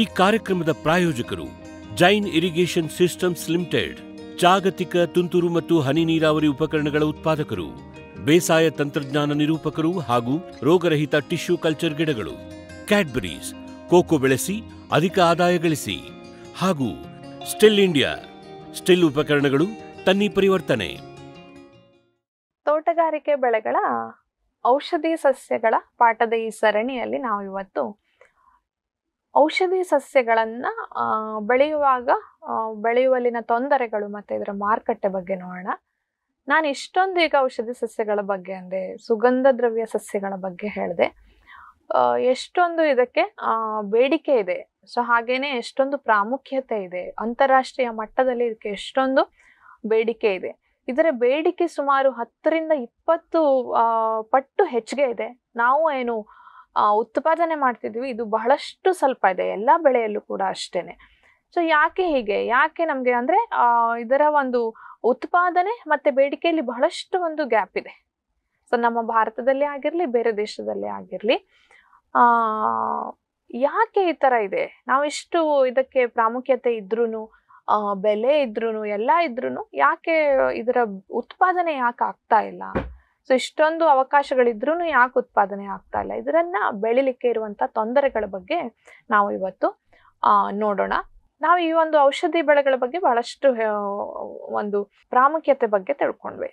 ಈ ಕಾರ್ಯಕ್ರಮದ ಪ್ರಾಯೋಜಕರು ಜೈನ್ ಇರಿಗೇಷನ್ ಸಿಸ್ಟಮ್ಸ್ ಲಿಮಿಟೆಡ್ ಜಾಗತಿಕ ತುಂತುರು ಮತ್ತು ಹನಿ ನೀರಾವರಿ ಉಪಕರಣಗಳ ಉತ್ಪಾದಕರು ಬೇಸಾಯ ತಂತ್ರಜ್ಞಾನ ನಿರೂಪಕರು ಹಾಗೂ ರೋಗರಹಿತ ಟಿಶ್ಯೂ ಕಲ್ಚರ್ ಗಿಡಗಳು ಕ್ಯಾಡ್ಬರೀಸ್ ಕೋಕೋ ಬೆಳೆಸಿ ಅಧಿಕ ಆದಾಯ ಗಳಿಸಿ ಹಾಗೂ ಸ್ಟಿಲ್ ಇಂಡಿಯಾ ಸ್ಟಿಲ್ ಉಪಕರಣಗಳು ತನ್ನಿ ಪರಿವರ್ತನೆ ತೋಟಗಾರಿಕೆ ಬೆಳೆಗಳ ಔಷಧಿ ಸಸ್ಯಗಳ ಪಾಠದ ಈ ಸರಣಿಯಲ್ಲಿ ನಾವು ಇವತ್ತು ಔಷಧಿ ಸಸ್ಯಗಳನ್ನು ಬೆಳೆಯುವಾಗ ಬೆಳೆಯುವಲ್ಲಿನ ತೊಂದರೆಗಳು ಮತ್ತು ಇದರ ಮಾರುಕಟ್ಟೆ ಬಗ್ಗೆ ನೋಡೋಣ ನಾನು ಇಷ್ಟೊಂದು ಈಗ ಔಷಧಿ ಸಸ್ಯಗಳ ಬಗ್ಗೆ ಅಂದರೆ ಸುಗಂಧ ದ್ರವ್ಯ ಸಸ್ಯಗಳ ಬಗ್ಗೆ ಹೇಳಿದೆ ಎಷ್ಟೊಂದು ಇದಕ್ಕೆ ಬೇಡಿಕೆ ಇದೆ ಸೊ ಹಾಗೇನೆ ಎಷ್ಟೊಂದು ಪ್ರಾಮುಖ್ಯತೆ ಇದೆ ಅಂತಾರಾಷ್ಟ್ರೀಯ ಮಟ್ಟದಲ್ಲಿ ಇದಕ್ಕೆ ಎಷ್ಟೊಂದು ಬೇಡಿಕೆ ಇದೆ ಇದರ ಬೇಡಿಕೆ ಸುಮಾರು ಹತ್ತರಿಂದ ಇಪ್ಪತ್ತು ಪಟ್ಟು ಹೆಚ್ಚಿಗೆ ಇದೆ ನಾವು ಏನು ಉತ್ಪಾದನೆ ಮಾಡ್ತಿದ್ವಿ ಇದು ಬಹಳಷ್ಟು ಸ್ವಲ್ಪ ಇದೆ ಎಲ್ಲ ಬೆಳೆಯಲ್ಲೂ ಕೂಡ ಅಷ್ಟೇ ಸೊ ಯಾಕೆ ಹೀಗೆ ಯಾಕೆ ನಮಗೆ ಅಂದರೆ ಇದರ ಒಂದು ಉತ್ಪಾದನೆ ಮತ್ತು ಬೇಡಿಕೆಯಲ್ಲಿ ಬಹಳಷ್ಟು ಒಂದು ಗ್ಯಾಪ್ ಇದೆ ಸೊ ನಮ್ಮ ಭಾರತದಲ್ಲಿ ಆಗಿರಲಿ ಬೇರೆ ದೇಶದಲ್ಲೇ ಆಗಿರಲಿ ಯಾಕೆ ಈ ಥರ ಇದೆ ನಾವು ಇಷ್ಟು ಇದಕ್ಕೆ ಪ್ರಾಮುಖ್ಯತೆ ಇದ್ರೂ ಬೆಲೆ ಇದ್ರೂ ಎಲ್ಲ ಇದ್ರೂ ಯಾಕೆ ಇದರ ಉತ್ಪಾದನೆ ಯಾಕೆ ಆಗ್ತಾ ಇಲ್ಲ ಸೊ ಇಷ್ಟೊಂದು ಅವಕಾಶಗಳಿದ್ರೂ ಯಾಕೆ ಉತ್ಪಾದನೆ ಆಗ್ತಾ ಇಲ್ಲ ಇದರನ್ನ ಬೆಳಿಲಿಕ್ಕೆ ಇರುವಂತ ತೊಂದರೆಗಳ ಬಗ್ಗೆ ನಾವು ಇವತ್ತು ನೋಡೋಣ ನಾವು ಈ ಒಂದು ಔಷಧಿ ಬೆಳೆಗಳ ಬಗ್ಗೆ ಬಹಳಷ್ಟು ಒಂದು ಪ್ರಾಮುಖ್ಯತೆ ಬಗ್ಗೆ ತಿಳ್ಕೊಂಡ್ವಿ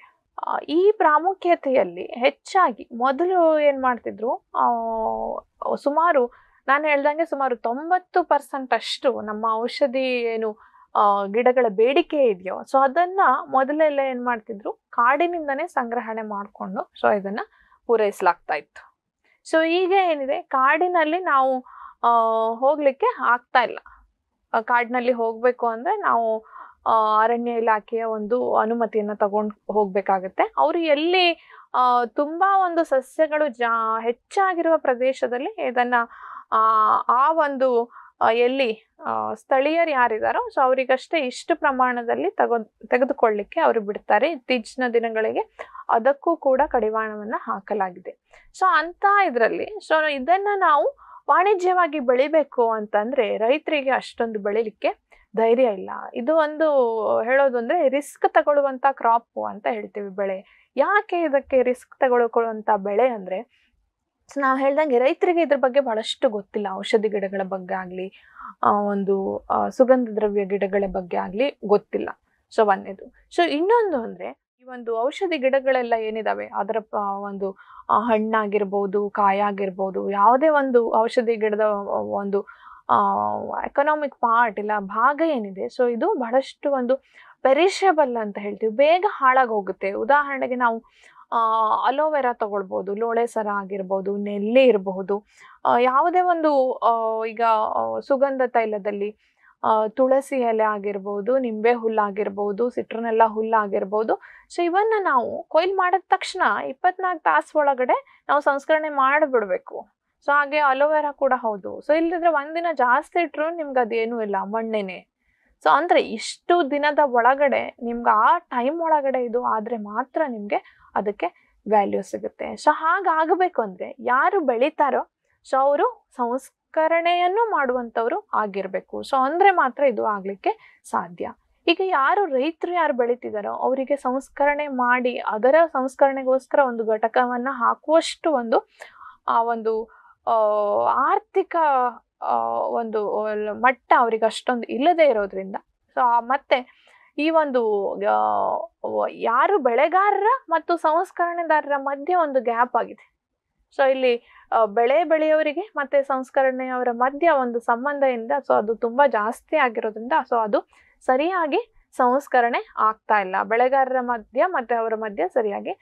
ಈ ಪ್ರಾಮುಖ್ಯತೆಯಲ್ಲಿ ಹೆಚ್ಚಾಗಿ ಮೊದಲು ಏನ್ ಮಾಡ್ತಿದ್ರು ಸುಮಾರು ನಾನು ಹೇಳ್ದಂಗೆ ಸುಮಾರು ತೊಂಬತ್ತು ಪರ್ಸೆಂಟ್ ಅಷ್ಟು ನಮ್ಮ ಔಷಧಿ ಏನು ಗಿಡಗಳ ಬೇಡಿಕೆ ಇದೆಯೋ ಸೊ ಅದನ್ನ ಮೊದಲೆಲ್ಲ ಏನ್ ಮಾಡ್ತಿದ್ರು ಕಾಡಿನಿಂದನೇ ಸಂಗ್ರಹಣೆ ಮಾಡಿಕೊಂಡು ಸೊ ಇದನ್ನ ಪೂರೈಸಲಾಗ್ತಾ ಇತ್ತು ಸೊ ಈಗ ಏನಿದೆ ಕಾಡಿನಲ್ಲಿ ನಾವು ಹೋಗ್ಲಿಕ್ಕೆ ಆಗ್ತಾ ಇಲ್ಲ ಕಾಡಿನಲ್ಲಿ ಹೋಗಬೇಕು ಅಂದ್ರೆ ನಾವು ಅರಣ್ಯ ಇಲಾಖೆಯ ಒಂದು ಅನುಮತಿಯನ್ನ ತಗೊಂಡು ಹೋಗ್ಬೇಕಾಗತ್ತೆ ಅವರು ಎಲ್ಲಿ ತುಂಬಾ ಒಂದು ಸಸ್ಯಗಳು ಜಾ ಹೆಚ್ಚಾಗಿರುವ ಪ್ರದೇಶದಲ್ಲಿ ಇದನ್ನ ಆ ಒಂದು ಎಲ್ಲಿ ಸ್ಥಳೀಯರು ಯಾರಿದಾರೋ ಸೊ ಅವರಿಗಷ್ಟೇ ಇಷ್ಟು ಪ್ರಮಾಣದಲ್ಲಿ ತಗೊ ತೆಗೆದುಕೊಳ್ಳಿಕ್ಕೆ ಅವರು ಬಿಡ್ತಾರೆ ಇತ್ತೀಚಿನ ದಿನಗಳಿಗೆ ಅದಕ್ಕೂ ಕೂಡ ಕಡಿವಾಣವನ್ನು ಹಾಕಲಾಗಿದೆ ಸೊ ಅಂತ ಇದರಲ್ಲಿ ಸೊ ಇದನ್ನು ನಾವು ವಾಣಿಜ್ಯವಾಗಿ ಬೆಳಿಬೇಕು ಅಂತಂದರೆ ರೈತರಿಗೆ ಅಷ್ಟೊಂದು ಬೆಳಿಲಿಕ್ಕೆ ಧೈರ್ಯ ಇಲ್ಲ ಇದು ಒಂದು ಹೇಳೋದು ಅಂದರೆ ರಿಸ್ಕ್ ತಗೊಳ್ಳುವಂಥ ಕ್ರಾಪು ಅಂತ ಹೇಳ್ತೀವಿ ಬೆಳೆ ಯಾಕೆ ಇದಕ್ಕೆ ರಿಸ್ಕ್ ತಗೊಳ್ಕೊಳ್ಳುವಂಥ ಬೆಳೆ ಅಂದರೆ ಸೊ ನಾವು ಹೇಳ್ದಂಗೆ ರೈತರಿಗೆ ಇದ್ರ ಬಗ್ಗೆ ಬಹಳಷ್ಟು ಗೊತ್ತಿಲ್ಲ ಔಷಧಿ ಗಿಡಗಳ ಬಗ್ಗೆ ಆಗಲಿ ಒಂದು ಸುಗಂಧ ದ್ರವ್ಯ ಗಿಡಗಳ ಬಗ್ಗೆ ಆಗಲಿ ಗೊತ್ತಿಲ್ಲ ಸೊ ಒಂದೇದು ಸೊ ಇನ್ನೊಂದು ಅಂದರೆ ಈ ಒಂದು ಔಷಧಿ ಗಿಡಗಳೆಲ್ಲ ಏನಿದಾವೆ ಅದರ ಒಂದು ಹಣ್ಣಾಗಿರ್ಬೋದು ಕಾಯ ಆಗಿರ್ಬೋದು ಯಾವುದೇ ಒಂದು ಔಷಧಿ ಗಿಡದ ಒಂದು ಎಕನಾಮಿಕ್ ಪಾರ್ಟ್ ಇಲ್ಲ ಭಾಗ ಏನಿದೆ ಸೊ ಇದು ಬಹಳಷ್ಟು ಒಂದು ಪೆರಿಷಬಲ್ ಅಂತ ಹೇಳ್ತೀವಿ ಬೇಗ ಹಾಳಾಗಿ ಹೋಗುತ್ತೆ ಉದಾಹರಣೆಗೆ ನಾವು ಅಲೋವೆರಾ ತಗೊಳ್ಬೋದು ಲೋಳೆ ಸರ ಆಗಿರ್ಬೋದು ನೆಲ್ಲಿ ಇರಬಹುದು ಯಾವುದೇ ಒಂದು ಈಗ ಸುಗಂಧ ತೈಲದಲ್ಲಿ ತುಳಸಿ ಎಲೆ ಆಗಿರ್ಬೋದು ನಿಂಬೆ ಹುಲ್ಲಾಗಿರ್ಬೋದು ಸಿಟ್ರನೆಲ್ಲ ಹುಲ್ಲಾಗಿರ್ಬೋದು ಸೊ ಇವನ್ನ ನಾವು ಕೊಯ್ಲು ಮಾಡಿದ ತಕ್ಷಣ ಇಪ್ಪತ್ನಾಲ್ಕು ತಾಸು ಒಳಗಡೆ ನಾವು ಸಂಸ್ಕರಣೆ ಮಾಡಿಬಿಡ್ಬೇಕು ಸೊ ಹಾಗೆ ಅಲೋವೆರಾ ಕೂಡ ಹೌದು ಸೊ ಇಲ್ಲದಿದ್ರೆ ಒಂದಿನ ಜಾಸ್ತಿ ಇಟ್ಟರು ನಿಮ್ಗೆ ಅದೇನೂ ಇಲ್ಲ ಮಣ್ಣೆನೆ ಸೊ ಅಂದರೆ ಇಷ್ಟು ದಿನದ ಒಳಗಡೆ ನಿಮ್ಗೆ ಆ ಟೈಮ್ ಒಳಗಡೆ ಇದು ಆದರೆ ಮಾತ್ರ ನಿಮಗೆ ಅದಕ್ಕೆ ವ್ಯಾಲ್ಯೂ ಸಿಗುತ್ತೆ ಸೊ ಹಾಗಾಗಬೇಕು ಅಂದರೆ ಯಾರು ಬೆಳೀತಾರೋ ಸೊ ಅವರು ಸಂಸ್ಕರಣೆಯನ್ನು ಮಾಡುವಂಥವ್ರು ಆಗಿರಬೇಕು ಸೊ ಅಂದರೆ ಮಾತ್ರ ಇದು ಆಗಲಿಕ್ಕೆ ಸಾಧ್ಯ ಈಗ ಯಾರು ರೈತರು ಯಾರು ಬೆಳೀತಿದ್ದಾರೋ ಅವರಿಗೆ ಸಂಸ್ಕರಣೆ ಮಾಡಿ ಅದರ ಸಂಸ್ಕರಣೆಗೋಸ್ಕರ ಒಂದು ಘಟಕವನ್ನು ಹಾಕುವಷ್ಟು ಒಂದು ಆ ಒಂದು ಆರ್ಥಿಕ ಒಂದು ಮಟ್ಟ ಅವ್ರಿಗೆ ಅಷ್ಟೊಂದು ಇಲ್ಲದೆ ಇರೋದ್ರಿಂದ ಸೊ ಮತ್ತೆ ಈ ಒಂದು ಯಾರು ಬೆಳೆಗಾರರ ಮತ್ತು ಸಂಸ್ಕರಣೆದಾರರ ಮಧ್ಯೆ ಒಂದು ಗ್ಯಾಪ್ ಆಗಿದೆ ಸೊ ಇಲ್ಲಿ ಬೆಳೆ ಬೆಳೆಯವರಿಗೆ ಮತ್ತೆ ಸಂಸ್ಕರಣೆಯವರ ಮಧ್ಯ ಒಂದು ಸಂಬಂಧದಿಂದ ಸೊ ಅದು ತುಂಬಾ ಜಾಸ್ತಿ ಆಗಿರೋದ್ರಿಂದ ಸೊ ಅದು ಸರಿಯಾಗಿ ಸಂಸ್ಕರಣೆ ಆಗ್ತಾ ಇಲ್ಲ ಬೆಳೆಗಾರರ ಮಧ್ಯ ಮತ್ತೆ ಅವರ ಮಧ್ಯ ಸರಿಯಾಗಿ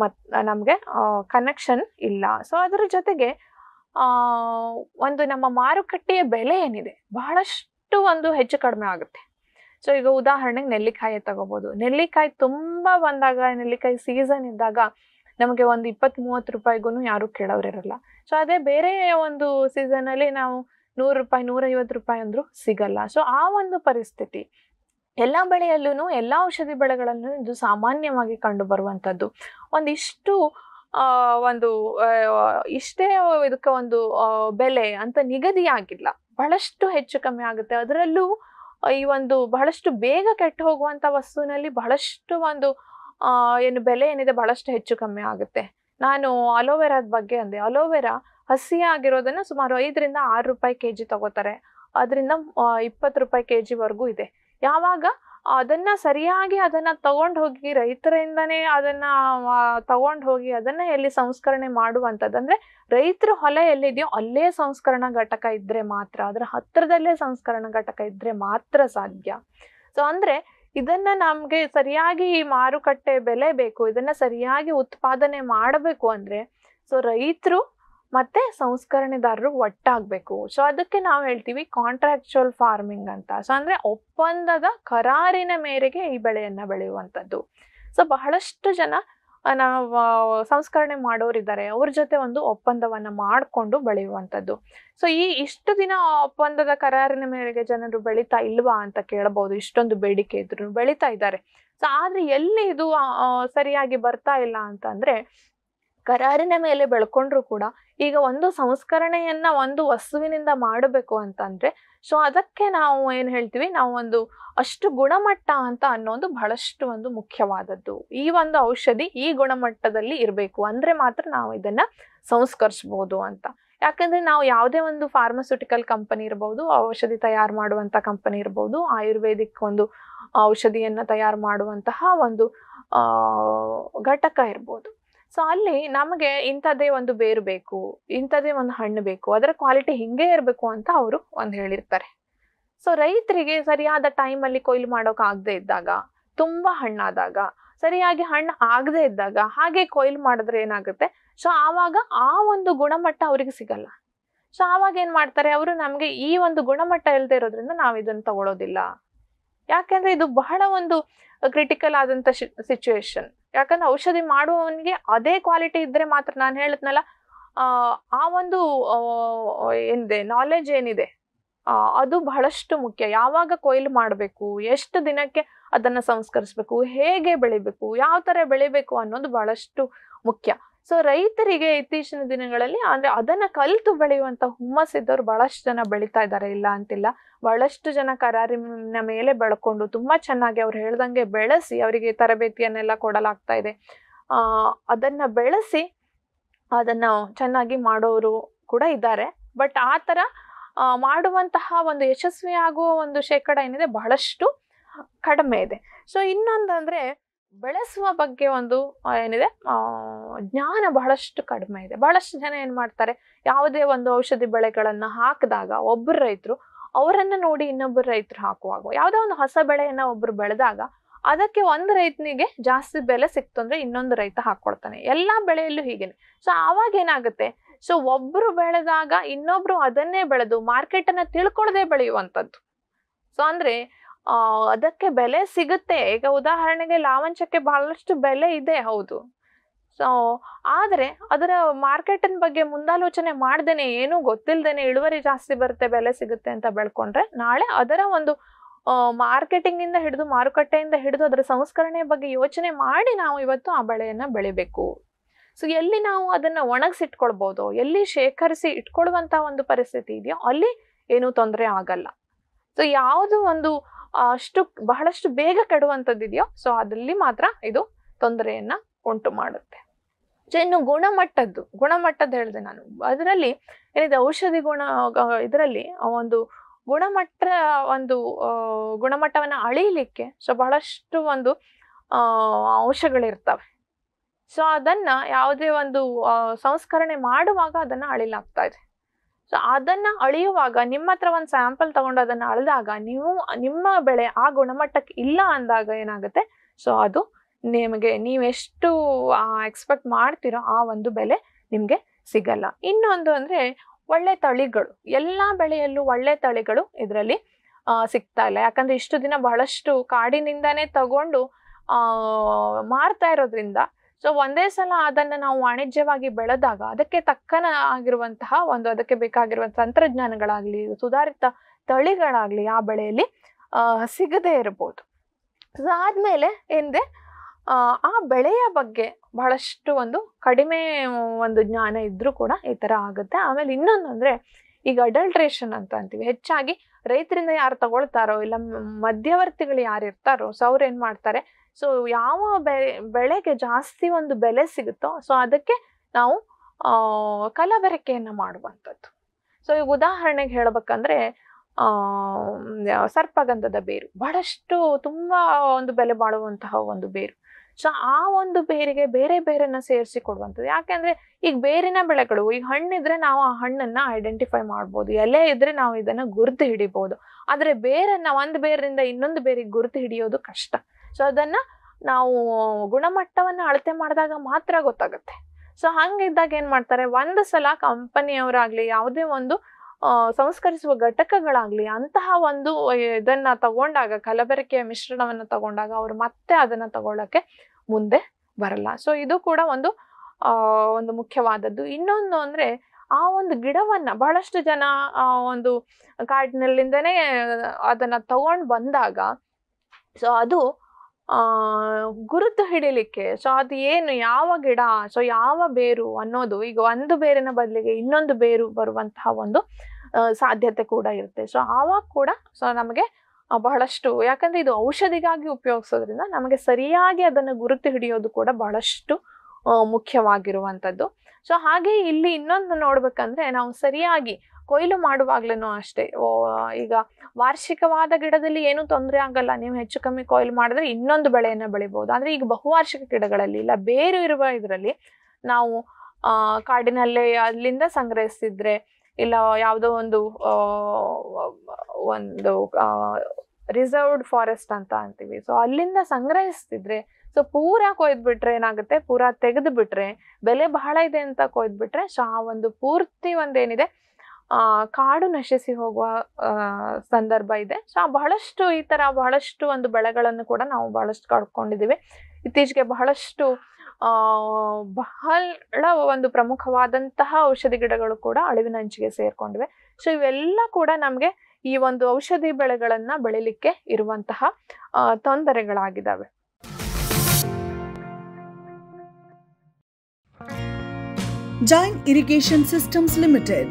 ಮತ್ ನಮಗೆ ಕನೆಕ್ಷನ್ ಇಲ್ಲ ಸೊ ಅದರ ಜೊತೆಗೆ ಒಂದು ನಮ್ಮ ಮಾರುಕಟ್ಟೆಯ ಬೆಲೆ ಏನಿದೆ ಬಹಳಷ್ಟು ಒಂದು ಹೆಚ್ಚು ಕಡಿಮೆ ಆಗುತ್ತೆ ಸೊ ಈಗ ಉದಾಹರಣೆಗೆ ನೆಲ್ಲಿಕಾಯಿ ತಗೋಬೋದು ನೆಲ್ಲಿಕಾಯಿ ತುಂಬ ಬಂದಾಗ ನೆಲ್ಲಿಕಾಯಿ ಸೀಸನ್ ಇದ್ದಾಗ ನಮಗೆ ಒಂದು ಇಪ್ಪತ್ತು ಮೂವತ್ತು ರೂಪಾಯಿಗೂ ಯಾರೂ ಕೇಳೋರಿರಲ್ಲ ಸೊ ಅದೇ ಬೇರೆ ಒಂದು ಸೀಸನಲ್ಲಿ ನಾವು ನೂರು ರೂಪಾಯಿ ನೂರೈವತ್ತು ರೂಪಾಯಿ ಅಂದರೂ ಸಿಗಲ್ಲ ಸೊ ಆ ಒಂದು ಪರಿಸ್ಥಿತಿ ಎಲ್ಲ ಬೆಳೆಯಲ್ಲೂ ಎಲ್ಲ ಔಷಧಿ ಬೆಳೆಗಳಲ್ಲೂ ಇದು ಸಾಮಾನ್ಯವಾಗಿ ಕಂಡು ಬರುವಂಥದ್ದು ಒಂದಿಷ್ಟು ಒಂದು ಇಷ್ಟೇ ಇದಕ್ಕೆ ಒಂದು ಬೆಲೆ ಅಂತ ನಿಗದಿ ಆಗಿಲ್ಲ ಬಹಳಷ್ಟು ಹೆಚ್ಚು ಕಮ್ಮಿ ಆಗುತ್ತೆ ಅದರಲ್ಲೂ ಈ ಒಂದು ಬಹಳಷ್ಟು ಬೇಗ ಕೆಟ್ಟು ಹೋಗುವಂಥ ವಸ್ತುವಿನಲ್ಲಿ ಬಹಳಷ್ಟು ಒಂದು ಏನು ಬೆಲೆ ಏನಿದೆ ಬಹಳಷ್ಟು ಹೆಚ್ಚು ಕಮ್ಮಿ ಆಗುತ್ತೆ ನಾನು ಅಲೋವೆರಾದ ಬಗ್ಗೆ ಅಂದೆ ಅಲೋವೆರಾ ಹಸಿ ಆಗಿರೋದನ್ನ ಸುಮಾರು ಐದರಿಂದ ಆರು ರೂಪಾಯಿ ಕೆ ಜಿ ತಗೋತಾರೆ ಅದರಿಂದ ಇಪ್ಪತ್ತು ರೂಪಾಯಿ ಕೆ ಜಿವರೆಗೂ ಇದೆ ಯಾವಾಗ ಅದನ್ನ ಸರಿಯಾಗಿ ಅದನ್ನ ತಗೊಂಡು ಹೋಗಿ ರೈತರಿಂದನೇ ಅದನ್ನ ತಗೊಂಡು ಹೋಗಿ ಅದನ್ನ ಎಲ್ಲಿ ಸಂಸ್ಕರಣೆ ಮಾಡುವಂಥದ್ದು ಅಂದರೆ ರೈತರು ಹೊಲ ಎಲ್ಲಿದೆಯೋ ಅಲ್ಲೇ ಸಂಸ್ಕರಣಾ ಘಟಕ ಇದ್ದರೆ ಮಾತ್ರ ಅದರ ಹತ್ತಿರದಲ್ಲೇ ಸಂಸ್ಕರಣಾ ಘಟಕ ಇದ್ದರೆ ಮಾತ್ರ ಸಾಧ್ಯ ಸೊ ಅಂದ್ರೆ ಇದನ್ನ ನಮಗೆ ಸರಿಯಾಗಿ ಈ ಮಾರುಕಟ್ಟೆ ಬೆಲೆ ಬೇಕು ಇದನ್ನ ಸರಿಯಾಗಿ ಉತ್ಪಾದನೆ ಮಾಡಬೇಕು ಅಂದ್ರೆ ಸೊ ರೈತರು ಮತ್ತೆ ಸಂಸ್ಕರಣೆದಾರರು ಒಟ್ಟಾಗಬೇಕು ಸೊ ಅದಕ್ಕೆ ನಾವು ಹೇಳ್ತೀವಿ ಕಾಂಟ್ರಾಕ್ಚುಯಲ್ ಫಾರ್ಮಿಂಗ್ ಅಂತ ಸೊ ಅಂದರೆ ಒಪ್ಪಂದದ ಕರಾರಿನ ಮೇರೆಗೆ ಈ ಬೆಳೆಯನ್ನು ಬೆಳೆಯುವಂಥದ್ದು ಸೊ ಬಹಳಷ್ಟು ಜನ ನಾವು ಸಂಸ್ಕರಣೆ ಮಾಡೋರಿದ್ದಾರೆ ಅವ್ರ ಜೊತೆ ಒಂದು ಒಪ್ಪಂದವನ್ನು ಮಾಡಿಕೊಂಡು ಬೆಳೆಯುವಂಥದ್ದು ಸೊ ಈ ಇಷ್ಟು ದಿನ ಒಪ್ಪಂದದ ಕರಾರಿನ ಮೇರೆಗೆ ಜನರು ಬೆಳೀತಾ ಇಲ್ವಾ ಅಂತ ಕೇಳಬಹುದು ಇಷ್ಟೊಂದು ಬೇಡಿಕೆ ಇದ್ರು ಬೆಳೀತಾ ಇದ್ದಾರೆ ಸೊ ಆದರೆ ಎಲ್ಲಿ ಇದು ಸರಿಯಾಗಿ ಬರ್ತಾ ಇಲ್ಲ ಅಂತಂದರೆ ಕರಾರಿನ ಮೇಲೆ ಬೆಳ್ಕೊಂಡ್ರು ಕೂಡ ಈಗ ಒಂದು ಸಂಸ್ಕರಣೆಯನ್ನ ಒಂದು ವಸ್ತುವಿನಿಂದ ಮಾಡಬೇಕು ಅಂತಂದ್ರೆ ಸೊ ಅದಕ್ಕೆ ನಾವು ಏನು ಹೇಳ್ತೀವಿ ನಾವು ಒಂದು ಅಷ್ಟು ಗುಣಮಟ್ಟ ಅಂತ ಅನ್ನೋದು ಬಹಳಷ್ಟು ಒಂದು ಮುಖ್ಯವಾದದ್ದು ಈ ಒಂದು ಔಷಧಿ ಈ ಗುಣಮಟ್ಟದಲ್ಲಿ ಇರಬೇಕು ಅಂದ್ರೆ ಮಾತ್ರ ನಾವು ಇದನ್ನ ಸಂಸ್ಕರಿಸ್ಬೋದು ಅಂತ ಯಾಕಂದ್ರೆ ನಾವು ಯಾವುದೇ ಒಂದು ಫಾರ್ಮಸ್ಯೂಟಿಕಲ್ ಕಂಪನಿ ಇರ್ಬೋದು ಔಷಧಿ ತಯಾರು ಮಾಡುವಂಥ ಕಂಪನಿ ಇರ್ಬೋದು ಆಯುರ್ವೇದಿಕ್ ಒಂದು ಔಷಧಿಯನ್ನು ತಯಾರು ಮಾಡುವಂತಹ ಒಂದು ಘಟಕ ಇರ್ಬೋದು ಸೊ ಅಲ್ಲಿ ನಮಗೆ ಇಂಥದ್ದೇ ಒಂದು ಬೇರು ಬೇಕು ಇಂಥದ್ದೇ ಒಂದು ಹಣ್ಣು ಬೇಕು ಅದರ ಕ್ವಾಲಿಟಿ ಹಿಂಗೆ ಇರಬೇಕು ಅಂತ ಅವರು ಒಂದು ಹೇಳಿರ್ತಾರೆ ಸೊ ರೈತರಿಗೆ ಸರಿಯಾದ ಟೈಮಲ್ಲಿ ಕೊಯ್ಲು ಮಾಡೋಕ್ಕಾಗದೇ ಇದ್ದಾಗ ತುಂಬ ಹಣ್ಣಾದಾಗ ಸರಿಯಾಗಿ ಹಣ್ಣು ಆಗದೇ ಇದ್ದಾಗ ಹಾಗೆ ಕೊಯ್ಲು ಮಾಡಿದ್ರೆ ಏನಾಗುತ್ತೆ ಸೊ ಆವಾಗ ಆ ಒಂದು ಗುಣಮಟ್ಟ ಅವರಿಗೆ ಸಿಗಲ್ಲ ಸೊ ಆವಾಗ ಏನು ಮಾಡ್ತಾರೆ ಅವರು ನಮಗೆ ಈ ಒಂದು ಗುಣಮಟ್ಟ ಇಲ್ಲದೆ ಇರೋದ್ರಿಂದ ನಾವು ಇದನ್ನು ತಗೊಳ್ಳೋದಿಲ್ಲ ಯಾಕೆಂದರೆ ಇದು ಬಹಳ ಒಂದು ಕ್ರಿಟಿಕಲ್ ಆದಂಥ ಸಿಚುವೇಶನ್ ಯಾಕಂದ್ರೆ ಔಷಧಿ ಮಾಡುವವನಿಗೆ ಅದೇ ಕ್ವಾಲಿಟಿ ಇದ್ರೆ ಮಾತ್ರ ನಾನು ಹೇಳಿದ್ನಲ್ಲ ಆ ಒಂದು ಏನಿದೆ ನಾಲೆಜ್ ಏನಿದೆ ಅದು ಬಹಳಷ್ಟು ಮುಖ್ಯ ಯಾವಾಗ ಕೊಯ್ಲು ಮಾಡಬೇಕು ಎಷ್ಟು ದಿನಕ್ಕೆ ಅದನ್ನು ಸಂಸ್ಕರಿಸಬೇಕು ಹೇಗೆ ಬೆಳಿಬೇಕು ಯಾವ ಥರ ಬೆಳಿಬೇಕು ಅನ್ನೋದು ಬಹಳಷ್ಟು ಮುಖ್ಯ ಸೊ ರೈತರಿಗೆ ಇತ್ತೀಚಿನ ದಿನಗಳಲ್ಲಿ ಅಂದ್ರೆ ಅದನ್ನ ಕಲಿತು ಬೆಳೆಯುವಂತ ಇದ್ದವ್ರು ಬಹಳಷ್ಟು ಜನ ಬೆಳೀತಾ ಇದ್ದಾರೆ ಇಲ್ಲ ಅಂತಿಲ್ಲ ಬಹಳಷ್ಟು ಜನ ಕರಾರಿನ ಮೇಲೆ ಬೆಳ್ಕೊಂಡು ತುಂಬಾ ಚೆನ್ನಾಗಿ ಅವ್ರು ಹೇಳ್ದಂಗೆ ಬೆಳೆಸಿ ಅವರಿಗೆ ತರಬೇತಿಯನ್ನೆಲ್ಲ ಕೊಡಲಾಗ್ತಾ ಇದೆ ಆ ಅದನ್ನ ಬೆಳೆಸಿ ಅದನ್ನ ಚೆನ್ನಾಗಿ ಮಾಡೋರು ಕೂಡ ಇದ್ದಾರೆ ಬಟ್ ಆ ಥರ ಮಾಡುವಂತಹ ಒಂದು ಯಶಸ್ವಿಯಾಗುವ ಒಂದು ಶೇಕಡ ಏನಿದೆ ಬಹಳಷ್ಟು ಕಡಿಮೆ ಇದೆ ಸೊ ಇನ್ನೊಂದಂದ್ರೆ ಬೆಳೆಸುವ ಬಗ್ಗೆ ಒಂದು ಏನಿದೆ ಜ್ಞಾನ ಬಹಳಷ್ಟು ಕಡಿಮೆ ಇದೆ ಬಹಳಷ್ಟು ಜನ ಏನು ಮಾಡ್ತಾರೆ ಯಾವುದೇ ಒಂದು ಔಷಧಿ ಬೆಳೆಗಳನ್ನು ಹಾಕಿದಾಗ ಒಬ್ಬರು ರೈತರು ಅವರನ್ನು ನೋಡಿ ಇನ್ನೊಬ್ಬರು ರೈತರು ಹಾಕುವಾಗ ಯಾವುದೇ ಒಂದು ಹೊಸ ಬೆಳೆಯನ್ನು ಒಬ್ಬರು ಬೆಳೆದಾಗ ಅದಕ್ಕೆ ಒಂದು ರೈತನಿಗೆ ಜಾಸ್ತಿ ಬೆಲೆ ಸಿಕ್ತು ಅಂದರೆ ಇನ್ನೊಂದು ರೈತ ಹಾಕ್ಕೊಳ್ತಾನೆ ಎಲ್ಲ ಬೆಳೆಯಲ್ಲೂ ಹೀಗೇನೆ ಸೊ ಆವಾಗ ಏನಾಗುತ್ತೆ ಸೊ ಒಬ್ಬರು ಬೆಳೆದಾಗ ಇನ್ನೊಬ್ರು ಅದನ್ನೇ ಬೆಳೆದು ಮಾರ್ಕೆಟನ್ನು ತಿಳ್ಕೊಳ್ಳದೆ ಬೆಳೆಯುವಂಥದ್ದು ಸೊ ಅಂದರೆ ಅದಕ್ಕೆ ಬೆಲೆ ಸಿಗುತ್ತೆ ಈಗ ಉದಾಹರಣೆಗೆ ಲಾವಂಚಕ್ಕೆ ಬಹಳಷ್ಟು ಬೆಲೆ ಇದೆ ಹೌದು ಸೊ ಆದರೆ ಅದರ ಮಾರ್ಕೆಟಿನ ಬಗ್ಗೆ ಮುಂದಾಲೋಚನೆ ಮಾಡ್ದೇನೆ ಏನೂ ಗೊತ್ತಿಲ್ಲದೇನೆ ಇಳುವರಿ ಜಾಸ್ತಿ ಬರುತ್ತೆ ಬೆಲೆ ಸಿಗುತ್ತೆ ಅಂತ ಬೆಳ್ಕೊಂಡ್ರೆ ನಾಳೆ ಅದರ ಒಂದು ಮಾರ್ಕೆಟಿಂಗಿಂದ ಹಿಡಿದು ಮಾರುಕಟ್ಟೆಯಿಂದ ಹಿಡಿದು ಅದರ ಸಂಸ್ಕರಣೆ ಬಗ್ಗೆ ಯೋಚನೆ ಮಾಡಿ ನಾವು ಇವತ್ತು ಆ ಬೆಳೆಯನ್ನು ಬೆಳಿಬೇಕು ಸೊ ಎಲ್ಲಿ ನಾವು ಅದನ್ನು ಒಣಗಿಸಿಟ್ಕೊಳ್ಬೋದು ಎಲ್ಲಿ ಶೇಖರಿಸಿ ಇಟ್ಕೊಳ್ಳುವಂಥ ಒಂದು ಪರಿಸ್ಥಿತಿ ಇದೆಯೋ ಅಲ್ಲಿ ಏನೂ ತೊಂದರೆ ಆಗಲ್ಲ ಸೊ ಯಾವುದು ಒಂದು ಅಷ್ಟು ಬಹಳಷ್ಟು ಬೇಗ ಕೆಡುವಂಥದ್ದು ಇದೆಯೋ ಸೊ ಅದರಲ್ಲಿ ಮಾತ್ರ ಇದು ತೊಂದರೆಯನ್ನು ಉಂಟು ಮಾಡುತ್ತೆ ಇನ್ನು ಗುಣಮಟ್ಟದ್ದು ಗುಣಮಟ್ಟದ್ದು ಹೇಳಿದೆ ನಾನು ಅದರಲ್ಲಿ ಏನಿದೆ ಔಷಧಿ ಗುಣ ಇದರಲ್ಲಿ ಒಂದು ಗುಣಮಟ್ಟ ಒಂದು ಗುಣಮಟ್ಟವನ್ನು ಅಳೀಲಿಕ್ಕೆ ಸೊ ಬಹಳಷ್ಟು ಒಂದು ಅಂಶಗಳಿರ್ತವೆ ಸೊ ಅದನ್ನು ಯಾವುದೇ ಒಂದು ಸಂಸ್ಕರಣೆ ಮಾಡುವಾಗ ಅದನ್ನು ಅಳಿಲಾಗ್ತಾ ಇದೆ ಸೊ ಅದನ್ನ ಅಳೆಯುವಾಗ ನಿಮ್ಮ ಹತ್ರ ಒಂದು ಸ್ಯಾಂಪಲ್ ತಗೊಂಡು ಅದನ್ನ ಅಳೆದಾಗ ನೀವು ನಿಮ್ಮ ಬೆಳೆ ಆ ಗುಣಮಟ್ಟಕ್ಕೆ ಇಲ್ಲ ಅಂದಾಗ ಏನಾಗುತ್ತೆ ಸೊ ಅದು ನಿಮಗೆ ನೀವೆಷ್ಟು ಎಕ್ಸ್ಪೆಕ್ಟ್ ಮಾಡ್ತೀರೋ ಆ ಒಂದು ಬೆಲೆ ನಿಮಗೆ ಸಿಗಲ್ಲ ಇನ್ನೊಂದು ಅಂದರೆ ಒಳ್ಳೆ ತಳಿಗಳು ಎಲ್ಲ ಬೆಳೆಯಲ್ಲೂ ಒಳ್ಳೆ ತಳಿಗಳು ಇದರಲ್ಲಿ ಸಿಗ್ತಾ ಇಲ್ಲ ಯಾಕಂದರೆ ಇಷ್ಟು ದಿನ ಬಹಳಷ್ಟು ಕಾಡಿನಿಂದನೇ ತಗೊಂಡು ಮಾರ್ತಾ ಇರೋದ್ರಿಂದ ಸೊ ಒಂದೇ ಸಲ ಅದನ್ನು ನಾವು ವಾಣಿಜ್ಯವಾಗಿ ಬೆಳೆದಾಗ ಅದಕ್ಕೆ ತಕ್ಕನ ಆಗಿರುವಂತಹ ಒಂದು ಅದಕ್ಕೆ ಬೇಕಾಗಿರುವಂಥ ತಂತ್ರಜ್ಞಾನಗಳಾಗಲಿ ಸುಧಾರಿತ ತಳಿಗಳಾಗಲಿ ಆ ಬೆಳೆಯಲ್ಲಿ ಸಿಗದೇ ಇರಬಹುದು ಅದಾದಮೇಲೆ ಹಿಂದೆ ಆ ಬೆಳೆಯ ಬಗ್ಗೆ ಬಹಳಷ್ಟು ಒಂದು ಕಡಿಮೆ ಒಂದು ಜ್ಞಾನ ಇದ್ದರೂ ಕೂಡ ಈ ಥರ ಆಗುತ್ತೆ ಆಮೇಲೆ ಇನ್ನೊಂದು ಅಂದರೆ ಈಗ ಅಡಲ್ಟ್ರೇಷನ್ ಅಂತ ಅಂತೀವಿ ಹೆಚ್ಚಾಗಿ ರೈತರಿಂದ ಯಾರು ತಗೊಳ್ತಾರೋ ಇಲ್ಲ ಮಧ್ಯವರ್ತಿಗಳು ಯಾರು ಇರ್ತಾರೋ ಸೊ ಅವ್ರು ಏನು ಮಾಡ್ತಾರೆ ಸೊ ಯಾವ ಬೆಳೆಗೆ ಜಾಸ್ತಿ ಒಂದು ಬೆಲೆ ಸಿಗುತ್ತೋ ಸೊ ಅದಕ್ಕೆ ನಾವು ಕಲಬೆರಕೆಯನ್ನು ಮಾಡುವಂಥದ್ದು ಸೊ ಈಗ ಉದಾಹರಣೆಗೆ ಹೇಳಬೇಕಂದ್ರೆ ಸರ್ಪಗಂಧದ ಬೇರು ಬಹಳಷ್ಟು ತುಂಬ ಒಂದು ಬೆಲೆ ಬಾಳುವಂತಹ ಒಂದು ಬೇರು ಸೊ ಆ ಒಂದು ಬೇರಿಗೆ ಬೇರೆ ಬೇರೆನ ಸೇರಿಸಿ ಕೊಡುವಂಥದ್ದು ಯಾಕೆಂದ್ರೆ ಈಗ ಬೇರಿನ ಬೆಳೆಗಳು ಈಗ ಹಣ್ಣಿದ್ರೆ ನಾವು ಆ ಹಣ್ಣನ್ನ ಐಡೆಂಟಿಫೈ ಮಾಡ್ಬೋದು ಎಲೆ ಇದ್ರೆ ನಾವು ಇದನ್ನ ಗುರುತು ಹಿಡಿಬಹುದು ಆದರೆ ಬೇರನ್ನ ಒಂದು ಬೇರಿಂದ ಇನ್ನೊಂದು ಬೇರಿಗೆ ಗುರುತು ಹಿಡಿಯೋದು ಕಷ್ಟ ಸೊ ಅದನ್ನು ನಾವು ಗುಣಮಟ್ಟವನ್ನು ಅಳತೆ ಮಾಡಿದಾಗ ಮಾತ್ರ ಗೊತ್ತಾಗುತ್ತೆ ಸೊ ಹಂಗಿದ್ದಾಗ ಏನು ಮಾಡ್ತಾರೆ ಒಂದು ಸಲ ಕಂಪನಿಯವರಾಗಲಿ ಯಾವುದೇ ಒಂದು ಸಂಸ್ಕರಿಸುವ ಘಟಕಗಳಾಗಲಿ ಅಂತಹ ಒಂದು ಇದನ್ನು ತಗೊಂಡಾಗ ಕಲಬೆರಕೆಯ ಮಿಶ್ರಣವನ್ನು ತಗೊಂಡಾಗ ಅವರು ಮತ್ತೆ ಅದನ್ನು ತಗೊಳ್ಳೋಕ್ಕೆ ಮುಂದೆ ಬರಲ್ಲ ಸೊ ಇದು ಕೂಡ ಒಂದು ಒಂದು ಮುಖ್ಯವಾದದ್ದು ಇನ್ನೊಂದು ಅಂದರೆ ಆ ಒಂದು ಗಿಡವನ್ನು ಬಹಳಷ್ಟು ಜನ ಆ ಒಂದು ಕಾಡಿನಲ್ಲಿಂದನೇ ಅದನ್ನು ತಗೊಂಡು ಬಂದಾಗ ಸೊ ಅದು ಗುರುತು ಹಿಡಿಲಿಕ್ಕೆ ಸೊ ಅದು ಏನು ಯಾವ ಗಿಡ ಸೊ ಯಾವ ಬೇರು ಅನ್ನೋದು ಈಗ ಒಂದು ಬೇರಿನ ಬದಲಿಗೆ ಇನ್ನೊಂದು ಬೇರು ಬರುವಂತಹ ಒಂದು ಸಾಧ್ಯತೆ ಕೂಡ ಇರುತ್ತೆ ಸೊ ಆವಾಗ ಕೂಡ ಸೊ ನಮಗೆ ಬಹಳಷ್ಟು ಯಾಕಂದ್ರೆ ಇದು ಔಷಧಿಗಾಗಿ ಉಪಯೋಗಿಸೋದ್ರಿಂದ ನಮಗೆ ಸರಿಯಾಗಿ ಅದನ್ನು ಗುರುತು ಹಿಡಿಯೋದು ಕೂಡ ಬಹಳಷ್ಟು ಮುಖ್ಯವಾಗಿರುವಂಥದ್ದು ಸೊ ಹಾಗೆ ಇಲ್ಲಿ ಇನ್ನೊಂದು ನೋಡ್ಬೇಕಂದ್ರೆ ನಾವು ಸರಿಯಾಗಿ ಕೊಯ್ಲು ಮಾಡುವಾಗ್ಲೂ ಅಷ್ಟೇ ಈಗ ವಾರ್ಷಿಕವಾದ ಗಿಡದಲ್ಲಿ ಏನೂ ತೊಂದರೆ ಆಗಲ್ಲ ನೀವು ಹೆಚ್ಚು ಕಮ್ಮಿ ಕೊಯ್ಲು ಮಾಡಿದ್ರೆ ಇನ್ನೊಂದು ಬೆಳೆಯನ್ನು ಬೆಳಿಬೋದು ಅಂದರೆ ಈಗ ಬಹುವಾರ್ಷಿಕ ಗಿಡಗಳಲ್ಲಿ ಇಲ್ಲ ಬೇರು ಇರುವ ಇದರಲ್ಲಿ ನಾವು ಕಾಡಿನಲ್ಲೇ ಅಲ್ಲಿಂದ ಸಂಗ್ರಹಿಸಿದ್ರೆ ಇಲ್ಲ ಯಾವುದೋ ಒಂದು ಒಂದು ರಿಸರ್ವ್ಡ್ ಫಾರೆಸ್ಟ್ ಅಂತ ಅಂತೀವಿ ಸೊ ಅಲ್ಲಿಂದ ಸಂಗ್ರಹಿಸ್ತಿದ್ರೆ ಸೊ ಪೂರಾ ಬಿಟ್ರೆ ಏನಾಗುತ್ತೆ ಪೂರಾ ತೆಗೆದು ಬಿಟ್ರೆ ಬೆಲೆ ಬಹಳ ಇದೆ ಅಂತ ಕೊಯ್ದುಬಿಟ್ರೆ ಸೊ ಆ ಒಂದು ಪೂರ್ತಿ ಒಂದೇನಿದೆ ಕಾಡು ನಶಿಸಿ ಹೋಗುವ ಸಂದರ್ಭ ಇದೆ ಸೊ ಬಹಳಷ್ಟು ಈ ತರ ಬಹಳಷ್ಟು ಒಂದು ಬೆಳೆಗಳನ್ನು ಕೂಡ ನಾವು ಬಹಳಷ್ಟು ಕಳ್ಕೊಂಡಿದ್ದೀವಿ ಇತ್ತೀಚೆಗೆ ಬಹಳಷ್ಟು ಬಹಳ ಒಂದು ಪ್ರಮುಖವಾದಂತಹ ಔಷಧಿ ಗಿಡಗಳು ಕೂಡ ಅಳಿವಿನ ಅಂಚಿಗೆ ಸೇರ್ಕೊಂಡಿವೆ ಸೊ ಇವೆಲ್ಲ ಕೂಡ ನಮಗೆ ಈ ಒಂದು ಔಷಧಿ ಬೆಳೆಗಳನ್ನು ಬೆಳಿಲಿಕ್ಕೆ ಇರುವಂತಹ ತೊಂದರೆಗಳಾಗಿದ್ದಾವೆ ಜಾಯಿಂಟ್ ಇರಿಗೇಷನ್ ಸಿಸ್ಟಮ್ಸ್ ಲಿಮಿಟೆಡ್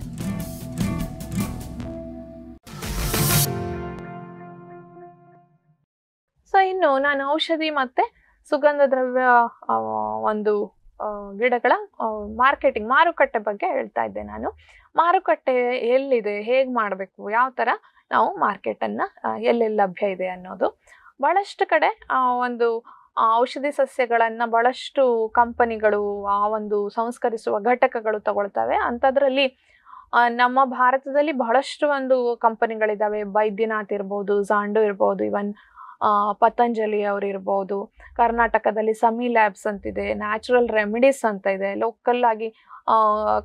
ನಾನು ಔಷಧಿ ಮತ್ತೆ ಸುಗಂಧ ದ್ರವ್ಯ ಒಂದು ಗಿಡಗಳ ಮಾರ್ಕೆಟಿಂಗ್ ಮಾರುಕಟ್ಟೆ ಬಗ್ಗೆ ಹೇಳ್ತಾ ಇದ್ದೆ ನಾನು ಮಾರುಕಟ್ಟೆ ಎಲ್ಲಿದೆ ಹೇಗೆ ಮಾಡಬೇಕು ಯಾವ ಥರ ನಾವು ಮಾರ್ಕೆಟನ್ನು ಎಲ್ಲೆಲ್ಲಿ ಲಭ್ಯ ಇದೆ ಅನ್ನೋದು ಭಾಳಷ್ಟು ಕಡೆ ಒಂದು ಔಷಧಿ ಸಸ್ಯಗಳನ್ನು ಭಾಳಷ್ಟು ಕಂಪನಿಗಳು ಆ ಒಂದು ಸಂಸ್ಕರಿಸುವ ಘಟಕಗಳು ತಗೊಳ್ತವೆ ಅಂಥದ್ರಲ್ಲಿ ನಮ್ಮ ಭಾರತದಲ್ಲಿ ಬಹಳಷ್ಟು ಒಂದು ಕಂಪನಿಗಳಿದ್ದಾವೆ ಬೈದ್ಯನಾಥ್ ಇರ್ಬೋದು ಝಾಂಡು ಇರ್ಬೋದು ಇವನ್ ಪತಂಜಲಿ ಅವ್ರು ಇರ್ಬೋದು ಕರ್ನಾಟಕದಲ್ಲಿ ಸಮಿ ಲ್ಯಾಬ್ಸ್ ಅಂತಿದೆ ನ್ಯಾಚುರಲ್ ರೆಮಿಡೀಸ್ ಅಂತ ಇದೆ ಲೋಕಲ್ ಆಗಿ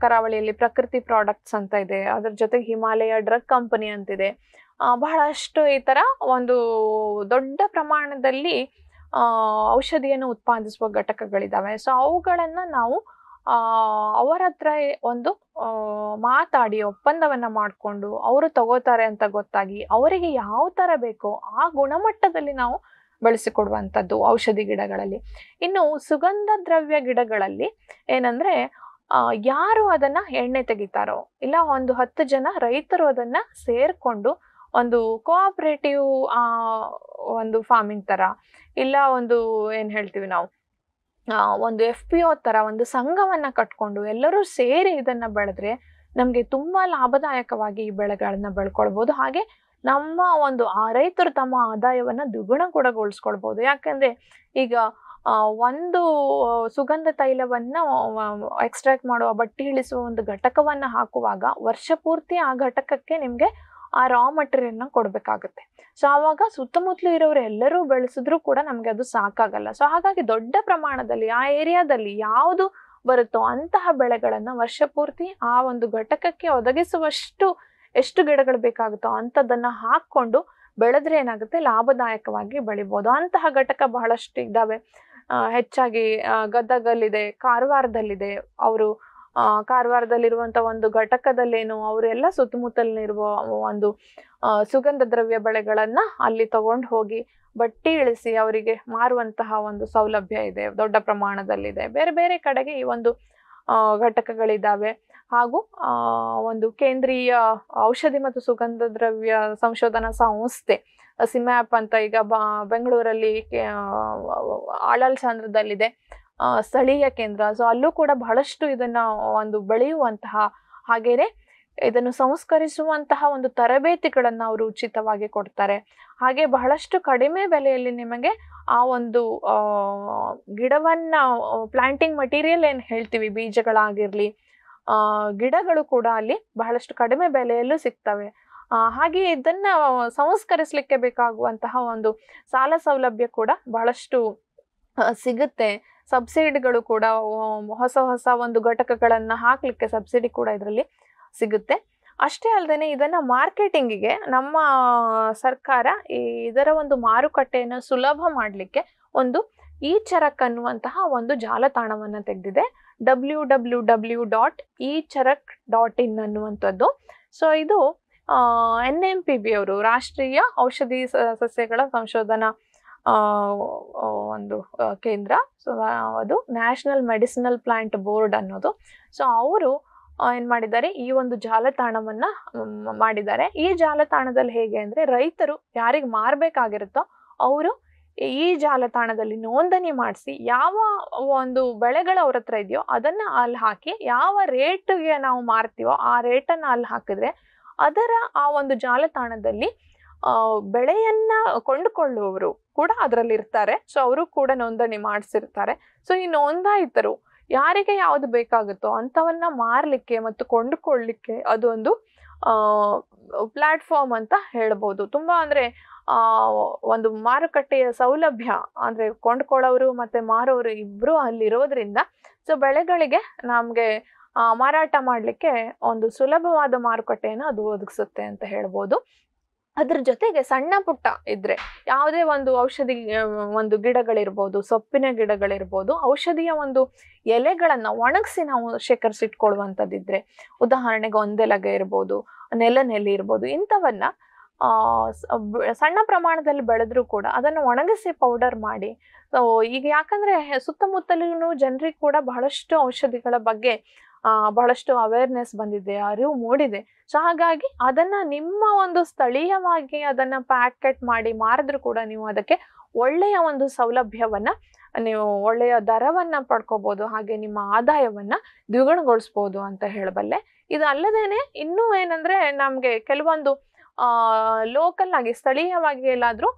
ಕರಾವಳಿಯಲ್ಲಿ ಪ್ರಕೃತಿ ಪ್ರಾಡಕ್ಟ್ಸ್ ಅಂತ ಇದೆ ಅದ್ರ ಜೊತೆಗೆ ಹಿಮಾಲಯ ಡ್ರಗ್ ಕಂಪನಿ ಅಂತಿದೆ ಬಹಳಷ್ಟು ಈ ಥರ ಒಂದು ದೊಡ್ಡ ಪ್ರಮಾಣದಲ್ಲಿ ಔಷಧಿಯನ್ನು ಉತ್ಪಾದಿಸುವ ಘಟಕಗಳಿದ್ದಾವೆ ಸೊ ಅವುಗಳನ್ನು ನಾವು ಅವರ ಹತ್ರ ಒಂದು ಮಾತಾಡಿ ಒಪ್ಪಂದವನ್ನ ಮಾಡಿಕೊಂಡು ಅವರು ತಗೋತಾರೆ ಅಂತ ಗೊತ್ತಾಗಿ ಅವರಿಗೆ ಯಾವ ಥರ ಬೇಕೋ ಆ ಗುಣಮಟ್ಟದಲ್ಲಿ ನಾವು ಬೆಳೆಸಿಕೊಡುವಂಥದ್ದು ಔಷಧಿ ಗಿಡಗಳಲ್ಲಿ ಇನ್ನು ಸುಗಂಧ ದ್ರವ್ಯ ಗಿಡಗಳಲ್ಲಿ ಏನಂದರೆ ಯಾರು ಅದನ್ನು ಎಣ್ಣೆ ತೆಗಿತಾರೋ ಇಲ್ಲ ಒಂದು ಹತ್ತು ಜನ ರೈತರು ಅದನ್ನು ಸೇರಿಕೊಂಡು ಒಂದು ಕೋಆಪ್ರೇಟಿವ್ ಒಂದು ಫಾರ್ಮಿಂಗ್ ಥರ ಇಲ್ಲ ಒಂದು ಏನು ಹೇಳ್ತೀವಿ ನಾವು ಒಂದು ಎಫ್ ಪಿ ಒ ಥರ ಒಂದು ಸಂಘವನ್ನು ಕಟ್ಕೊಂಡು ಎಲ್ಲರೂ ಸೇರಿ ಇದನ್ನು ಬೆಳೆದ್ರೆ ನಮಗೆ ತುಂಬ ಲಾಭದಾಯಕವಾಗಿ ಈ ಬೆಳೆಗಳನ್ನು ಬೆಳ್ಕೊಳ್ಬೋದು ಹಾಗೆ ನಮ್ಮ ಒಂದು ಆ ರೈತರು ತಮ್ಮ ಆದಾಯವನ್ನು ಕೂಡಗೊಳಿಸ್ಕೊಳ್ಬೋದು ಯಾಕಂದರೆ ಈಗ ಒಂದು ಸುಗಂಧ ತೈಲವನ್ನು ಎಕ್ಸ್ಟ್ರಾಕ್ಟ್ ಮಾಡುವ ಬಟ್ಟಿ ಇಳಿಸುವ ಒಂದು ಘಟಕವನ್ನು ಹಾಕುವಾಗ ವರ್ಷ ಪೂರ್ತಿ ಆ ಘಟಕಕ್ಕೆ ನಿಮಗೆ ಆ ರಾ ಮಟೀರಿಯಲ್ನ ಕೊಡಬೇಕಾಗುತ್ತೆ ಸೊ ಆವಾಗ ಸುತ್ತಮುತ್ತಲು ಇರೋರು ಎಲ್ಲರೂ ಬೆಳೆಸಿದ್ರು ಕೂಡ ನಮಗೆ ಅದು ಸಾಕಾಗಲ್ಲ ಸೊ ಹಾಗಾಗಿ ದೊಡ್ಡ ಪ್ರಮಾಣದಲ್ಲಿ ಆ ಏರಿಯಾದಲ್ಲಿ ಯಾವುದು ಬರುತ್ತೋ ಅಂತಹ ಬೆಳೆಗಳನ್ನು ವರ್ಷ ಪೂರ್ತಿ ಆ ಒಂದು ಘಟಕಕ್ಕೆ ಒದಗಿಸುವಷ್ಟು ಎಷ್ಟು ಗಿಡಗಳು ಬೇಕಾಗುತ್ತೋ ಅಂಥದ್ದನ್ನು ಹಾಕ್ಕೊಂಡು ಬೆಳೆದ್ರೆ ಏನಾಗುತ್ತೆ ಲಾಭದಾಯಕವಾಗಿ ಬೆಳಿಬೋದು ಅಂತಹ ಘಟಕ ಬಹಳಷ್ಟು ಇದ್ದಾವೆ ಹೆಚ್ಚಾಗಿ ಗದಗಲ್ಲಿದೆ ಕಾರವಾರದಲ್ಲಿದೆ ಅವರು ಕಾರವಾರದಲ್ಲಿರುವಂತ ಒಂದು ಘಟಕದಲ್ಲೇನು ಅವರೆಲ್ಲ ಸುತ್ತಮುತ್ತಲಿರುವ ಒಂದು ಸುಗಂಧ ದ್ರವ್ಯ ಬೆಳೆಗಳನ್ನ ಅಲ್ಲಿ ತಗೊಂಡು ಹೋಗಿ ಬಟ್ಟಿ ಇಳಿಸಿ ಅವರಿಗೆ ಮಾರುವಂತಹ ಒಂದು ಸೌಲಭ್ಯ ಇದೆ ದೊಡ್ಡ ಪ್ರಮಾಣದಲ್ಲಿದೆ ಬೇರೆ ಬೇರೆ ಕಡೆಗೆ ಈ ಒಂದು ಘಟಕಗಳಿದ್ದಾವೆ ಹಾಗೂ ಒಂದು ಕೇಂದ್ರೀಯ ಔಷಧಿ ಮತ್ತು ಸುಗಂಧ ದ್ರವ್ಯ ಸಂಶೋಧನಾ ಸಂಸ್ಥೆ ಸಿಮ್ಯಾಪ್ ಅಂತ ಈಗ ಬಾ ಬೆಂಗಳೂರಲ್ಲಿ ಆಳಲ್ ಚಂದ್ರದಲ್ಲಿದೆ ಸ್ಥಳೀಯ ಕೇಂದ್ರ ಸೊ ಅಲ್ಲೂ ಕೂಡ ಬಹಳಷ್ಟು ಇದನ್ನು ಒಂದು ಬೆಳೆಯುವಂತಹ ಹಾಗೇನೆ ಇದನ್ನು ಸಂಸ್ಕರಿಸುವಂತಹ ಒಂದು ತರಬೇತಿಗಳನ್ನು ಅವರು ಉಚಿತವಾಗಿ ಕೊಡ್ತಾರೆ ಹಾಗೆ ಬಹಳಷ್ಟು ಕಡಿಮೆ ಬೆಲೆಯಲ್ಲಿ ನಿಮಗೆ ಆ ಒಂದು ಗಿಡವನ್ನ ಪ್ಲಾಂಟಿಂಗ್ ಮಟೀರಿಯಲ್ ಏನು ಹೇಳ್ತೀವಿ ಬೀಜಗಳಾಗಿರಲಿ ಗಿಡಗಳು ಕೂಡ ಅಲ್ಲಿ ಬಹಳಷ್ಟು ಕಡಿಮೆ ಬೆಲೆಯಲ್ಲೂ ಸಿಗ್ತವೆ ಹಾಗೆ ಇದನ್ನು ಸಂಸ್ಕರಿಸಲಿಕ್ಕೆ ಬೇಕಾಗುವಂತಹ ಒಂದು ಸಾಲ ಸೌಲಭ್ಯ ಕೂಡ ಬಹಳಷ್ಟು ಸಿಗುತ್ತೆ ಸಬ್ಸಿಡಿಗಳು ಕೂಡ ಹೊಸ ಹೊಸ ಒಂದು ಘಟಕಗಳನ್ನು ಹಾಕಲಿಕ್ಕೆ ಸಬ್ಸಿಡಿ ಕೂಡ ಇದರಲ್ಲಿ ಸಿಗುತ್ತೆ ಅಷ್ಟೇ ಅಲ್ಲದೆ ಇದನ್ನು ಮಾರ್ಕೆಟಿಂಗಿಗೆ ನಮ್ಮ ಸರ್ಕಾರ ಈ ಇದರ ಒಂದು ಮಾರುಕಟ್ಟೆಯನ್ನು ಸುಲಭ ಮಾಡಲಿಕ್ಕೆ ಒಂದು ಈ ಚರಕ್ ಅನ್ನುವಂತಹ ಒಂದು ಜಾಲತಾಣವನ್ನು ತೆಗೆದಿದೆ W W W dot e Charak dot in ಅನ್ನುವಂಥದ್ದು ಸೊ ಇದು ಎನ್ ಎಂ ಪಿ ಬಿ ಅವರು ರಾಷ್ಟ್ರೀಯ ಔಷಧಿ ಸಸ್ಯಗಳ ಸಂಶೋಧನಾ ಒಂದು ಕೇಂದ್ರ ಸೊ ಅದು ನ್ಯಾಷನಲ್ ಮೆಡಿಸಿನಲ್ ಪ್ಲಾಂಟ್ ಬೋರ್ಡ್ ಅನ್ನೋದು ಸೊ ಅವರು ಏನು ಮಾಡಿದ್ದಾರೆ ಈ ಒಂದು ಜಾಲತಾಣವನ್ನು ಮಾಡಿದ್ದಾರೆ ಈ ಜಾಲತಾಣದಲ್ಲಿ ಹೇಗೆ ಅಂದರೆ ರೈತರು ಯಾರಿಗೆ ಮಾರಬೇಕಾಗಿರುತ್ತೋ ಅವರು ಈ ಜಾಲತಾಣದಲ್ಲಿ ನೋಂದಣಿ ಮಾಡಿಸಿ ಯಾವ ಒಂದು ಬೆಳೆಗಳು ಅವ್ರ ಹತ್ರ ಇದೆಯೋ ಅದನ್ನು ಅಲ್ಲಿ ಹಾಕಿ ಯಾವ ರೇಟ್ಗೆ ನಾವು ಮಾರ್ತೀವೋ ಆ ರೇಟನ್ನು ಅಲ್ಲಿ ಹಾಕಿದ್ರೆ ಅದರ ಆ ಒಂದು ಜಾಲತಾಣದಲ್ಲಿ ಬೆಳೆಯನ್ನ ಕೊಂಡುಕೊಳ್ಳುವವರು ಕೂಡ ಅದರಲ್ಲಿ ಇರ್ತಾರೆ ಸೊ ಅವರು ಕೂಡ ನೋಂದಣಿ ಮಾಡಿಸಿರ್ತಾರೆ ಸೊ ಈ ನೋಂದಾಯಿತರು ಯಾರಿಗೆ ಯಾವುದು ಬೇಕಾಗುತ್ತೋ ಅಂಥವನ್ನ ಮಾರಲಿಕ್ಕೆ ಮತ್ತು ಕೊಂಡುಕೊಳ್ಳಲಿಕ್ಕೆ ಅದೊಂದು ಪ್ಲಾಟ್ಫಾರ್ಮ್ ಅಂತ ಹೇಳ್ಬೋದು ತುಂಬ ಅಂದರೆ ಒಂದು ಮಾರುಕಟ್ಟೆಯ ಸೌಲಭ್ಯ ಅಂದರೆ ಕೊಂಡ್ಕೊಳ್ಳೋರು ಮತ್ತು ಮಾರೋರು ಇಬ್ಬರು ಅಲ್ಲಿರೋದ್ರಿಂದ ಸೊ ಬೆಳೆಗಳಿಗೆ ನಮಗೆ ಮಾರಾಟ ಮಾಡಲಿಕ್ಕೆ ಒಂದು ಸುಲಭವಾದ ಮಾರುಕಟ್ಟೆಯನ್ನು ಅದು ಒದಗಿಸುತ್ತೆ ಅಂತ ಹೇಳ್ಬೋದು ಅದ್ರ ಜೊತೆಗೆ ಸಣ್ಣ ಪುಟ್ಟ ಇದ್ರೆ ಯಾವುದೇ ಒಂದು ಔಷಧಿ ಒಂದು ಗಿಡಗಳಿರ್ಬೋದು ಸೊಪ್ಪಿನ ಗಿಡಗಳಿರ್ಬೋದು ಔಷಧಿಯ ಒಂದು ಎಲೆಗಳನ್ನು ಒಣಗಿಸಿ ನಾವು ಶೇಖರಿಸಿಟ್ಕೊಳ್ಳುವಂಥದ್ದಿದ್ರೆ ಉದಾಹರಣೆಗೆ ಒಂದೆಲಗೆ ಇರ್ಬೋದು ನೆಲನೆಲೆ ಇರ್ಬೋದು ಇಂಥವನ್ನು ಸಣ್ಣ ಪ್ರಮಾಣದಲ್ಲಿ ಬೆಳೆದರೂ ಕೂಡ ಅದನ್ನು ಒಣಗಿಸಿ ಪೌಡರ್ ಮಾಡಿ ಈಗ ಯಾಕಂದ್ರೆ ಸುತ್ತಮುತ್ತಲೂ ಜನರಿಗೆ ಕೂಡ ಬಹಳಷ್ಟು ಔಷಧಿಗಳ ಬಗ್ಗೆ ಬಹಳಷ್ಟು ಅವೇರ್ನೆಸ್ ಬಂದಿದೆ ಅರಿವು ಮೂಡಿದೆ ಸೊ ಹಾಗಾಗಿ ಅದನ್ನ ನಿಮ್ಮ ಒಂದು ಸ್ಥಳೀಯವಾಗಿ ಅದನ್ನ ಪ್ಯಾಕೆಟ್ ಮಾಡಿ ಮಾರಿದ್ರು ಕೂಡ ನೀವು ಅದಕ್ಕೆ ಒಳ್ಳೆಯ ಒಂದು ಸೌಲಭ್ಯವನ್ನ ನೀವು ಒಳ್ಳೆಯ ದರವನ್ನ ಪಡ್ಕೋಬಹುದು ಹಾಗೆ ನಿಮ್ಮ ಆದಾಯವನ್ನ ದ್ವಿಗುಣಗೊಳಿಸ್ಬೋದು ಅಂತ ಹೇಳಬಲ್ಲೆ ಇದು ಅಲ್ಲದೇನೆ ಇನ್ನೂ ಏನಂದ್ರೆ ನಮಗೆ ಕೆಲವೊಂದು ಲೋಕಲ್ ಆಗಿ ಸ್ಥಳೀಯವಾಗಿ ಎಲ್ಲಾದರೂ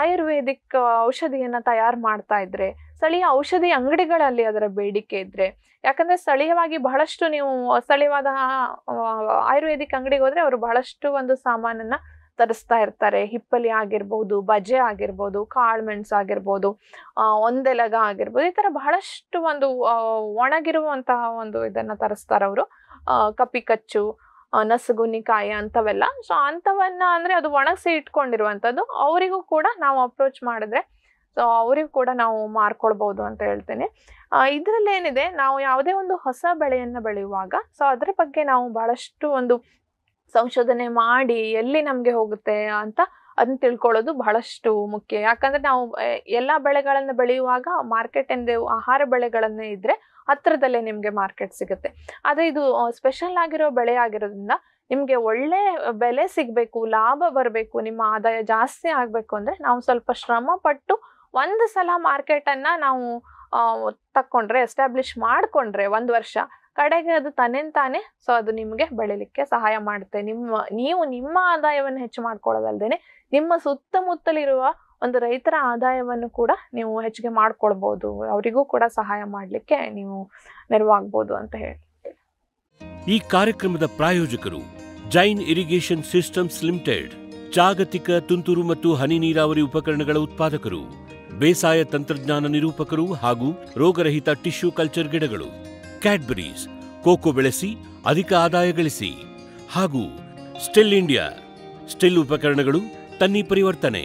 ಆಯುರ್ವೇದಿಕ್ ಔಷಧಿಯನ್ನು ತಯಾರು ಮಾಡ್ತಾ ಇದ್ರೆ ಸ್ಥಳೀಯ ಔಷಧಿ ಅಂಗಡಿಗಳಲ್ಲಿ ಅದರ ಬೇಡಿಕೆ ಇದ್ರೆ ಯಾಕಂದ್ರೆ ಸ್ಥಳೀಯವಾಗಿ ಬಹಳಷ್ಟು ನೀವು ಸ್ಥಳೀಯವಾದ ಆಯುರ್ವೇದಿಕ್ ಅಂಗಡಿಗೆ ಹೋದ್ರೆ ಅವರು ಬಹಳಷ್ಟು ಒಂದು ಸಾಮಾನನ್ನ ತರಿಸ್ತಾ ಇರ್ತಾರೆ ಹಿಪ್ಪಲಿ ಆಗಿರ್ಬೋದು ಬಜೆ ಆಗಿರ್ಬೋದು ಮೆಣಸು ಆಗಿರ್ಬೋದು ಒಂದೆಲಗ ಆಗಿರ್ಬೋದು ಈ ಥರ ಬಹಳಷ್ಟು ಒಂದು ಒಣಗಿರುವಂತಹ ಒಂದು ಇದನ್ನು ತರಿಸ್ತಾರೆ ಅವರು ಕಪಿ ಕಚ್ಚು ನಸಗುನಿಕಾಯಿ ಅಂಥವೆಲ್ಲ ಸೊ ಅಂಥವನ್ನ ಅಂದರೆ ಅದು ಒಣಗಿಸಿ ಇಟ್ಕೊಂಡಿರುವಂಥದ್ದು ಅವರಿಗೂ ಕೂಡ ನಾವು ಅಪ್ರೋಚ್ ಮಾಡಿದ್ರೆ ಸೊ ಅವರಿಗೂ ಕೂಡ ನಾವು ಮಾರ್ಕೊಳ್ಬೋದು ಅಂತ ಹೇಳ್ತೇನೆ ಇದರಲ್ಲಿ ಏನಿದೆ ನಾವು ಯಾವುದೇ ಒಂದು ಹೊಸ ಬೆಳೆಯನ್ನು ಬೆಳೆಯುವಾಗ ಸೊ ಅದರ ಬಗ್ಗೆ ನಾವು ಬಹಳಷ್ಟು ಒಂದು ಸಂಶೋಧನೆ ಮಾಡಿ ಎಲ್ಲಿ ನಮಗೆ ಹೋಗುತ್ತೆ ಅಂತ ಅದನ್ನ ತಿಳ್ಕೊಳ್ಳೋದು ಬಹಳಷ್ಟು ಮುಖ್ಯ ಯಾಕಂದ್ರೆ ನಾವು ಎಲ್ಲ ಬೆಳೆಗಳನ್ನು ಬೆಳೆಯುವಾಗ ಮಾರ್ಕೆಟ್ ಎಂದೇ ಆಹಾರ ಬೆಳೆಗಳನ್ನೇ ಇದ್ರೆ ಹತ್ರದಲ್ಲೇ ನಿಮಗೆ ಮಾರ್ಕೆಟ್ ಸಿಗುತ್ತೆ ಆದರೆ ಇದು ಸ್ಪೆಷಲ್ ಆಗಿರೋ ಬೆಳೆ ಆಗಿರೋದ್ರಿಂದ ನಿಮಗೆ ಒಳ್ಳೆ ಬೆಲೆ ಸಿಗಬೇಕು ಲಾಭ ಬರಬೇಕು ನಿಮ್ಮ ಆದಾಯ ಜಾಸ್ತಿ ಆಗಬೇಕು ಅಂದರೆ ನಾವು ಸ್ವಲ್ಪ ಶ್ರಮ ಪಟ್ಟು ಒಂದು ಸಲ ಮಾರ್ಕೆಟನ್ನು ನಾವು ತಕ್ಕೊಂಡ್ರೆ ಎಸ್ಟಾಬ್ಲಿಷ್ ಮಾಡಿಕೊಂಡ್ರೆ ಒಂದು ವರ್ಷ ಕಡೆಗೆ ಅದು ತಾನೇ ಸೊ ಅದು ನಿಮಗೆ ಬೆಳಿಲಿಕ್ಕೆ ಸಹಾಯ ಮಾಡುತ್ತೆ ನಿಮ್ಮ ನೀವು ನಿಮ್ಮ ಆದಾಯವನ್ನು ಹೆಚ್ಚು ಮಾಡ್ಕೊಳ್ಳೋದಲ್ದೇನೆ ನಿಮ್ಮ ಸುತ್ತಮುತ್ತಲಿರುವ ಒಂದು ರೈತರ ಆದಾಯವನ್ನು ಕೂಡ ನೀವು ಹೆಚ್ಚಿಗೆ ಮಾಡ್ಕೊಳ್ಬೋದು ಅವರಿಗೂ ಕೂಡ ಸಹಾಯ ಮಾಡಲಿಕ್ಕೆ ನೀವು ನೆರವಾಗ್ಬೋದು ಅಂತ ಹೇಳಿ ಈ ಕಾರ್ಯಕ್ರಮದ ಪ್ರಾಯೋಜಕರು ಜೈನ್ ಇರಿಗೇಷನ್ ಸಿಸ್ಟಮ್ಸ್ ಲಿಮಿಟೆಡ್ ಜಾಗತಿಕ ತುಂತುರು ಮತ್ತು ಹನಿ ನೀರಾವರಿ ಉಪಕರಣಗಳ ಉತ್ಪಾದಕರು ಬೇಸಾಯ ತಂತ್ರಜ್ಞಾನ ನಿರೂಪಕರು ಹಾಗೂ ರೋಗರಹಿತ ಟಿಶ್ಯೂ ಕಲ್ಚರ್ ಗಿಡಗಳು ಕ್ಯಾಡ್ಬರೀಸ್ ಕೋಕೋ ಬೆಳೆಸಿ ಅಧಿಕ ಆದಾಯ ಗಳಿಸಿ ಹಾಗೂ ಸ್ಟಿಲ್ ಇಂಡಿಯಾ ಸ್ಟಿಲ್ ಉಪಕರಣಗಳು ತನ್ನಿ ಪರಿವರ್ತನೆ